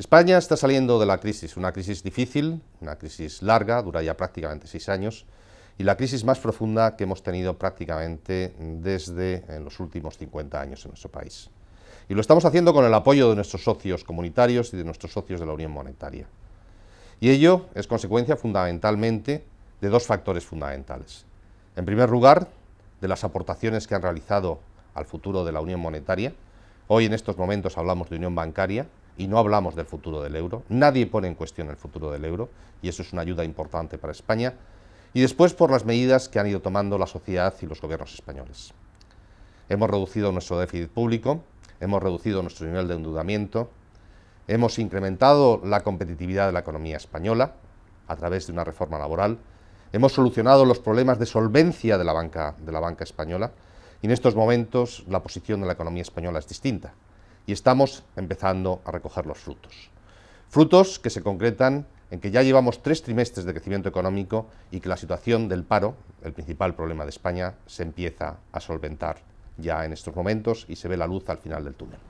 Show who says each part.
Speaker 1: España está saliendo de la crisis, una crisis difícil, una crisis larga, dura ya prácticamente seis años, y la crisis más profunda que hemos tenido prácticamente desde en los últimos 50 años en nuestro país. Y lo estamos haciendo con el apoyo de nuestros socios comunitarios y de nuestros socios de la Unión Monetaria. Y ello es consecuencia fundamentalmente de dos factores fundamentales. En primer lugar, de las aportaciones que han realizado al futuro de la Unión Monetaria. Hoy en estos momentos hablamos de Unión Bancaria, y no hablamos del futuro del euro, nadie pone en cuestión el futuro del euro, y eso es una ayuda importante para España, y después por las medidas que han ido tomando la sociedad y los gobiernos españoles. Hemos reducido nuestro déficit público, hemos reducido nuestro nivel de endeudamiento, hemos incrementado la competitividad de la economía española a través de una reforma laboral, hemos solucionado los problemas de solvencia de la banca, de la banca española, y en estos momentos la posición de la economía española es distinta y estamos empezando a recoger los frutos. Frutos que se concretan en que ya llevamos tres trimestres de crecimiento económico y que la situación del paro, el principal problema de España, se empieza a solventar ya en estos momentos y se ve la luz al final del túnel.